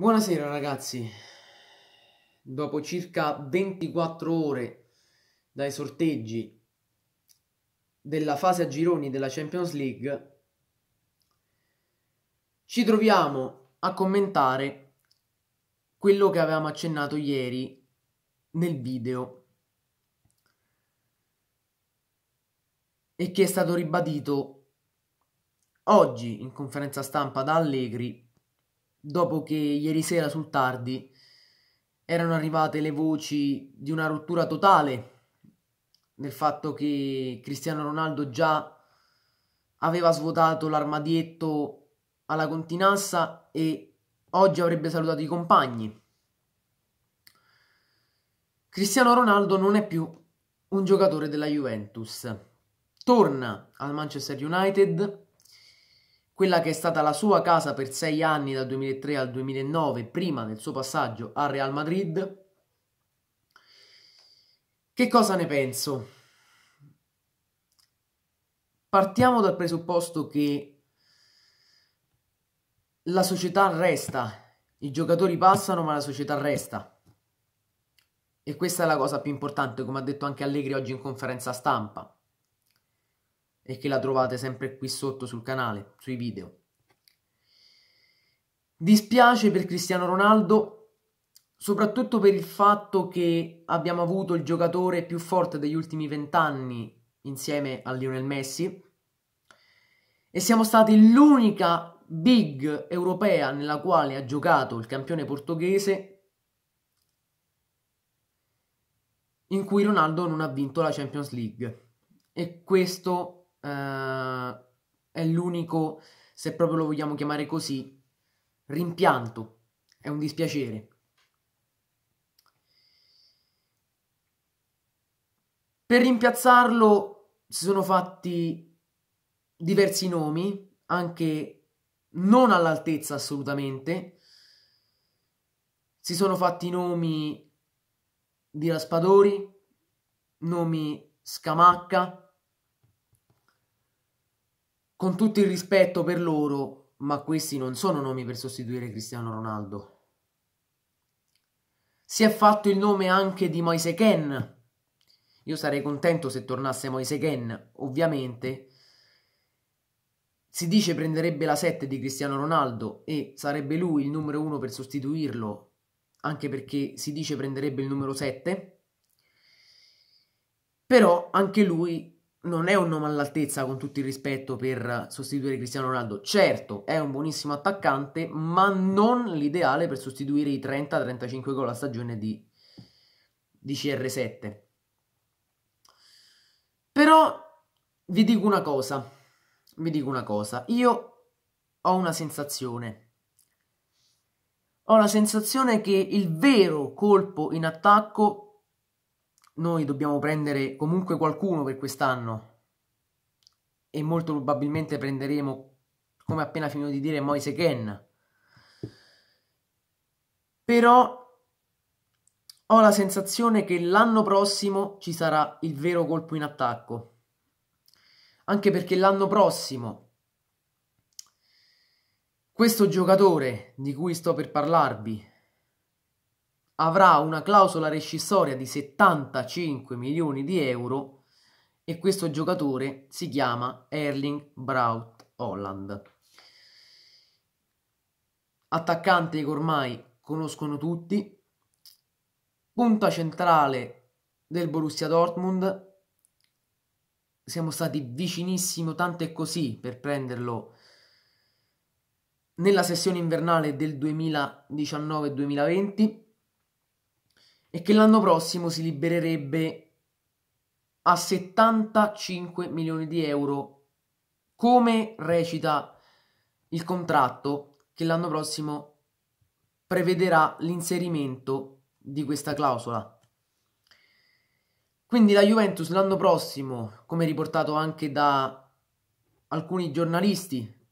Buonasera ragazzi, dopo circa 24 ore dai sorteggi della fase a gironi della Champions League, ci troviamo a commentare quello che avevamo accennato ieri nel video e che è stato ribadito oggi in conferenza stampa da Allegri dopo che ieri sera sul tardi erano arrivate le voci di una rottura totale nel fatto che Cristiano Ronaldo già aveva svuotato l'armadietto alla Continassa e oggi avrebbe salutato i compagni. Cristiano Ronaldo non è più un giocatore della Juventus. Torna al Manchester United quella che è stata la sua casa per sei anni dal 2003 al 2009, prima del suo passaggio al Real Madrid. Che cosa ne penso? Partiamo dal presupposto che la società resta, i giocatori passano ma la società resta. E questa è la cosa più importante, come ha detto anche Allegri oggi in conferenza stampa e che la trovate sempre qui sotto sul canale, sui video. Dispiace per Cristiano Ronaldo, soprattutto per il fatto che abbiamo avuto il giocatore più forte degli ultimi vent'anni insieme a Lionel Messi e siamo stati l'unica big europea nella quale ha giocato il campione portoghese in cui Ronaldo non ha vinto la Champions League. E questo eh, è l'unico, se proprio lo vogliamo chiamare così, rimpianto, è un dispiacere. Per rimpiazzarlo si sono fatti diversi nomi, anche non all'altezza assolutamente. Si sono fatti nomi di Raspadori, nomi Scamacca, con tutto il rispetto per loro, ma questi non sono nomi per sostituire Cristiano Ronaldo. Si è fatto il nome anche di Moise Ken. Io sarei contento se tornasse Moise Ken, ovviamente. Si dice prenderebbe la 7 di Cristiano Ronaldo e sarebbe lui il numero 1 per sostituirlo, anche perché si dice prenderebbe il numero 7. Però anche lui non è un nome all'altezza con tutto il rispetto per sostituire Cristiano Ronaldo. Certo, è un buonissimo attaccante, ma non l'ideale per sostituire i 30-35 gol a stagione di, di CR7. Però vi dico una cosa, vi dico una cosa, io ho una sensazione. Ho la sensazione che il vero colpo in attacco noi dobbiamo prendere comunque qualcuno per quest'anno e molto probabilmente prenderemo, come appena finito di dire, Moise Ken. Però ho la sensazione che l'anno prossimo ci sarà il vero colpo in attacco. Anche perché l'anno prossimo questo giocatore di cui sto per parlarvi avrà una clausola rescissoria di 75 milioni di euro e questo giocatore si chiama Erling Braut Holland. Attaccante che ormai conoscono tutti, punta centrale del Borussia Dortmund. Siamo stati vicinissimo, tanto è così, per prenderlo nella sessione invernale del 2019-2020 e che l'anno prossimo si libererebbe a 75 milioni di euro, come recita il contratto che l'anno prossimo prevederà l'inserimento di questa clausola. Quindi la Juventus l'anno prossimo, come riportato anche da alcuni giornalisti,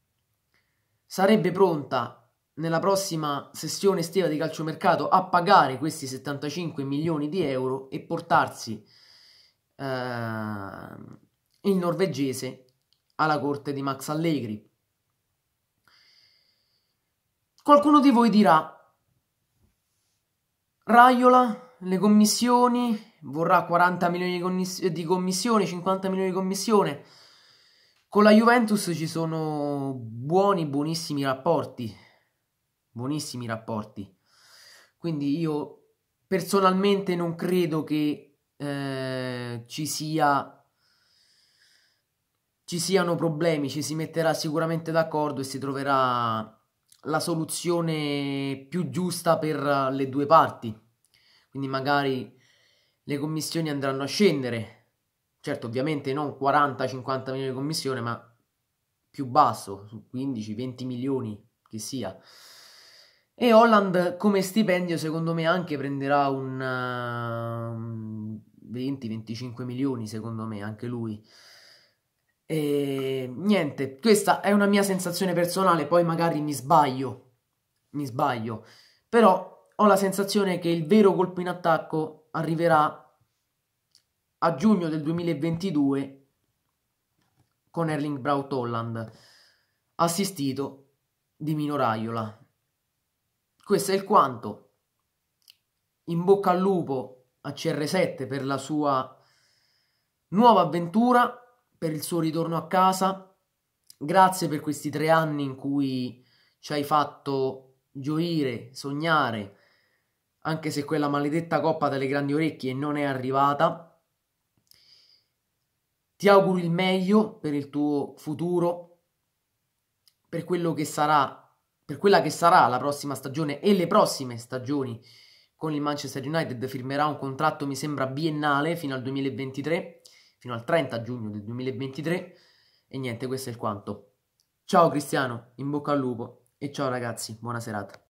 sarebbe pronta nella prossima sessione estiva di calciomercato a pagare questi 75 milioni di euro e portarsi eh, il norvegese alla corte di Max Allegri. Qualcuno di voi dirà, Raiola, le commissioni, vorrà 40 milioni di commissione, 50 milioni di commissione. Con la Juventus ci sono buoni, buonissimi rapporti buonissimi rapporti. Quindi io personalmente non credo che eh, ci sia ci siano problemi, ci si metterà sicuramente d'accordo e si troverà la soluzione più giusta per le due parti. Quindi magari le commissioni andranno a scendere. Certo, ovviamente non 40-50 milioni di commissione, ma più basso, su 15-20 milioni che sia. E Holland come stipendio secondo me anche prenderà un uh, eh, 20-25 milioni secondo me anche lui. E niente, questa è una mia sensazione personale, poi magari mi sbaglio, mi sbaglio, però ho la sensazione che il vero colpo in attacco arriverà a giugno del 2022 con Erling Braut Holland, assistito di Mino Raiola. Questo è il quanto. In bocca al lupo a CR7 per la sua nuova avventura, per il suo ritorno a casa. Grazie per questi tre anni in cui ci hai fatto gioire, sognare, anche se quella maledetta coppa dalle grandi orecchie non è arrivata. Ti auguro il meglio per il tuo futuro, per quello che sarà per quella che sarà la prossima stagione e le prossime stagioni con il Manchester United firmerà un contratto, mi sembra, biennale fino al 2023, fino al 30 giugno del 2023. E niente, questo è il quanto. Ciao Cristiano, in bocca al lupo e ciao ragazzi, buona serata.